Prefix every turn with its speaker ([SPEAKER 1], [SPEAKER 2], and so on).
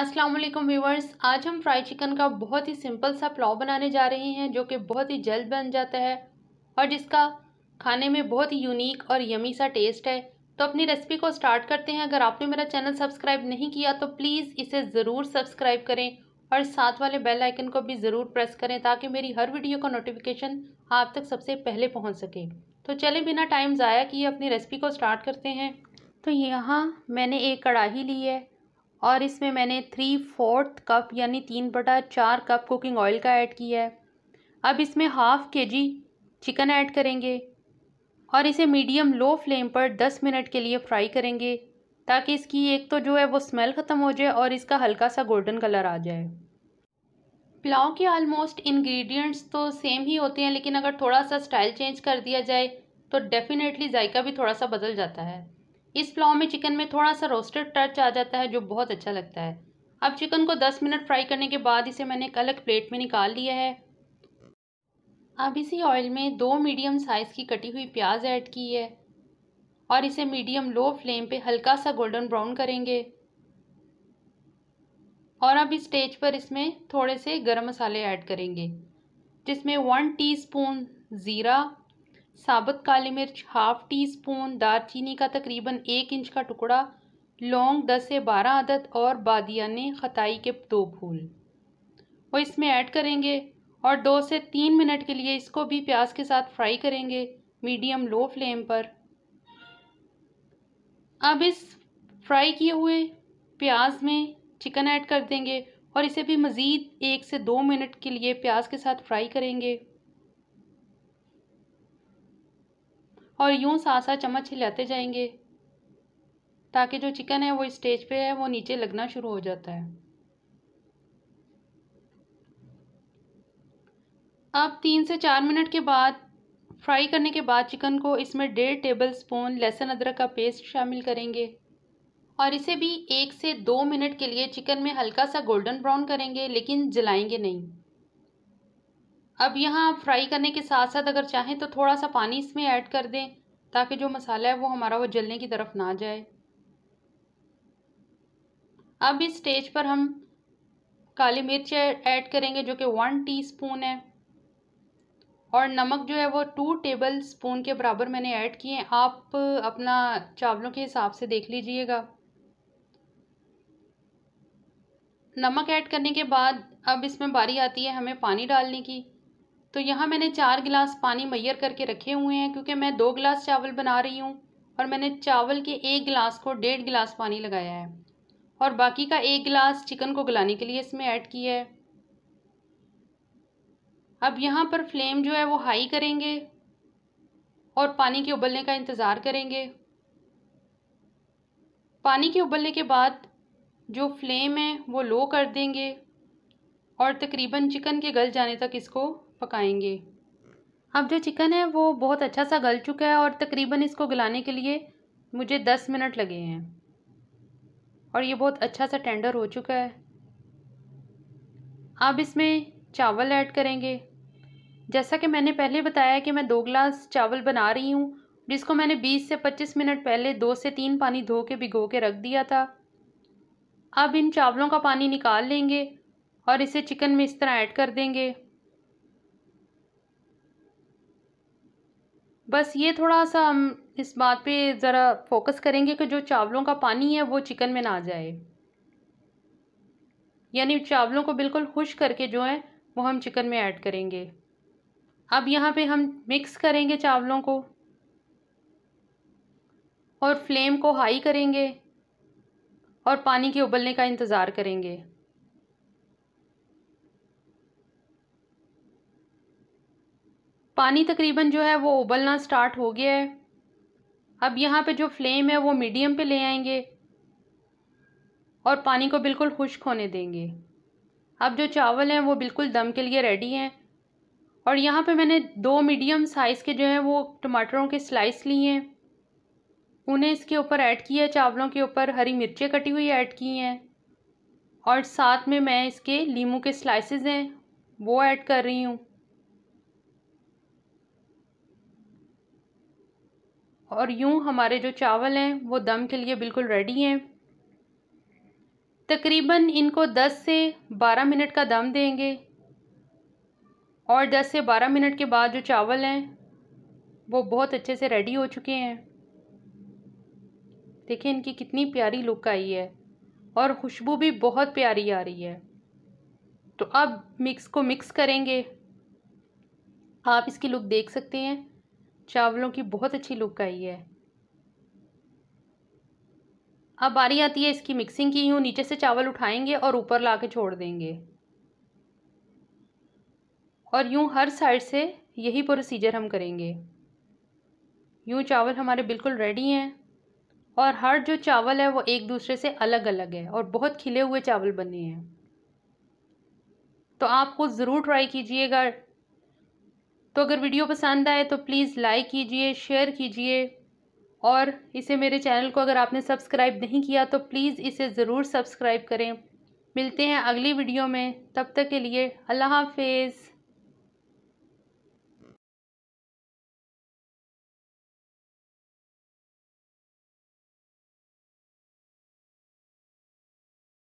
[SPEAKER 1] अस्सलाम वालेकुम व्यूवर्स आज हम फ्राई चिकन का बहुत ही सिंपल सा पुलाव बनाने जा रहे हैं जो कि बहुत ही जल्द बन जाता है और जिसका खाने में बहुत ही यूनिक और यमी सा टेस्ट है तो अपनी रेसिपी को स्टार्ट करते हैं अगर आपने मेरा चैनल सब्सक्राइब नहीं किया तो प्लीज़ इसे ज़रूर सब्सक्राइब करें और साथ वाले बेल आइकन को भी ज़रूर प्रेस करें ताकि मेरी हर वीडियो का नोटिफिकेशन आप तक सबसे पहले पहुँच सके तो चले बिना टाइम ज़ाया किए अपनी रेसिपी को स्टार्ट करते हैं तो यहाँ मैंने एक कढ़ाही ली है और इसमें मैंने थ्री फोर्थ कप यानी तीन बटा चार कप कुकिंग ऑयल का ऐड किया है अब इसमें हाफ़ के जी चिकन ऐड करेंगे और इसे मीडियम लो फ्लेम पर दस मिनट के लिए फ्राई करेंगे ताकि इसकी एक तो जो है वो स्मेल ख़त्म हो जाए और इसका हल्का सा गोल्डन कलर आ जाए पुलाव के आलमोस्ट इंग्रेडिएंट्स तो सेम ही होते हैं लेकिन अगर थोड़ा सा स्टाइल चेंज कर दिया जाए तो डेफ़िनेटली जायका भी थोड़ा सा बदल जाता है इस पुलाव में चिकन में थोड़ा सा रोस्टेड टच आ जाता है जो बहुत अच्छा लगता है अब चिकन को 10 मिनट फ्राई करने के बाद इसे मैंने एक अलग प्लेट में निकाल लिया है अब इसी ऑयल में दो मीडियम साइज़ की कटी हुई प्याज ऐड की है और इसे मीडियम लो फ्लेम पे हल्का सा गोल्डन ब्राउन करेंगे और अब इस स्टेज पर इसमें थोड़े से गरम मसाले ऐड करेंगे जिसमें वन टीस्पून ज़ीरा साबुत काली मिर्च हाफ़ टी स्पून चीनी का तकरीबन एक इंच का टुकड़ा लौंग दस से बारह अदद और बादियाने खताई के दो फूल वो इसमें ऐड करेंगे और दो से तीन मिनट के लिए इसको भी प्याज के साथ फ्राई करेंगे मीडियम लो फ्लेम पर अब इस फ्राई किए हुए प्याज में चिकन ऐड कर देंगे और इसे भी मज़ीद एक से दो मिनट के लिए प्याज के साथ फ्राई करेंगे और यूं सा चम्मच हिलाते जाएंगे ताकि जो चिकन है वो स्टेज पे है वो नीचे लगना शुरू हो जाता है अब तीन से चार मिनट के बाद फ्राई करने के बाद चिकन को इसमें डेढ़ टेबल स्पून लहसुन अदरक का पेस्ट शामिल करेंगे और इसे भी एक से दो मिनट के लिए चिकन में हल्का सा गोल्डन ब्राउन करेंगे लेकिन जलाएंगे नहीं अब यहाँ फ्राई करने के साथ साथ अगर चाहें तो थोड़ा सा पानी इसमें ऐड कर दें ताकि जो मसाला है वो हमारा वो जलने की तरफ ना जाए अब इस स्टेज पर हम काली मिर्च ऐड करेंगे जो कि वन टीस्पून है और नमक जो है वो टू टेबल स्पून के बराबर मैंने ऐड किए हैं आप अपना चावलों के हिसाब से देख लीजिएगा नमक ऐड करने के बाद अब इसमें बारी आती है हमें पानी डालने की तो यहाँ मैंने चार गिलास पानी मैयर करके रखे हुए हैं क्योंकि मैं दो गिलास चावल बना रही हूँ और मैंने चावल के एक गिलास को डेढ़ गिलास पानी लगाया है और बाकी का एक गिलास चिकन को गलाने के लिए इसमें ऐड किया है अब यहाँ पर फ्लेम जो है वो हाई करेंगे और पानी के उबलने का इंतज़ार करेंगे पानी के उबलने के बाद जो फ्लेम है वो लो कर देंगे और तकरीबन चिकन के गल जाने तक इसको पकाएंगे अब जो चिकन है वो बहुत अच्छा सा गल चुका है और तकरीबन इसको गलाने के लिए मुझे दस मिनट लगे हैं और ये बहुत अच्छा सा टेंडर हो चुका है अब इसमें चावल ऐड करेंगे जैसा कि मैंने पहले बताया कि मैं दो गिलास चावल बना रही हूँ जिसको मैंने 20 से 25 मिनट पहले दो से तीन पानी धो के भिगो के रख दिया था अब इन चावलों का पानी निकाल लेंगे और इसे चिकन में इस तरह ऐड कर देंगे बस ये थोड़ा सा हम इस बात पे ज़रा फोकस करेंगे कि जो चावलों का पानी है वो चिकन में ना जाए यानी चावलों को बिल्कुल खुश करके जो है वो हम चिकन में ऐड करेंगे अब यहाँ पे हम मिक्स करेंगे चावलों को और फ्लेम को हाई करेंगे और पानी के उबलने का इंतज़ार करेंगे पानी तकरीबन जो है वो उबलना स्टार्ट हो गया है अब यहाँ पे जो फ्लेम है वो मीडियम पे ले आएंगे और पानी को बिल्कुल खुश्क होने देंगे अब जो चावल हैं वो बिल्कुल दम के लिए रेडी हैं और यहाँ पे मैंने दो मीडियम साइज़ के जो हैं वो टमाटरों के स्लाइस लिए हैं उन्हें इसके ऊपर ऐड किया है चावलों के ऊपर हरी मिर्चें कटी हुई ऐड की हैं और साथ में मैं इसके लीमू के स्लाइसेस हैं वो ऐड कर रही हूँ और यूँ हमारे जो चावल हैं वो दम के लिए बिल्कुल रेडी हैं तकरीबन इनको 10 से 12 मिनट का दम देंगे और 10 से 12 मिनट के बाद जो चावल हैं वो बहुत अच्छे से रेडी हो चुके हैं देखिए इनकी कितनी प्यारी लुक आई है और खुशबू भी बहुत प्यारी आ रही है तो अब मिक्स को मिक्स करेंगे आप इसकी लुक देख सकते हैं चावलों की बहुत अच्छी लुक आई है अब बारी आती है इसकी मिक्सिंग की हूँ नीचे से चावल उठाएंगे और ऊपर ला के छोड़ देंगे और यूँ हर साइड से यही प्रोसीजर हम करेंगे यूँ चावल हमारे बिल्कुल रेडी हैं और हर जो चावल है वो एक दूसरे से अलग अलग है और बहुत खिले हुए चावल बने हैं तो आपको ज़रूर ट्राई कीजिएगा तो अगर वीडियो पसंद आए तो प्लीज़ लाइक कीजिए शेयर कीजिए और इसे मेरे चैनल को अगर आपने सब्सक्राइब नहीं किया तो प्लीज़ इसे ज़रूर सब्सक्राइब करें मिलते हैं अगली वीडियो में तब तक के लिए अल्लाह हाफिज़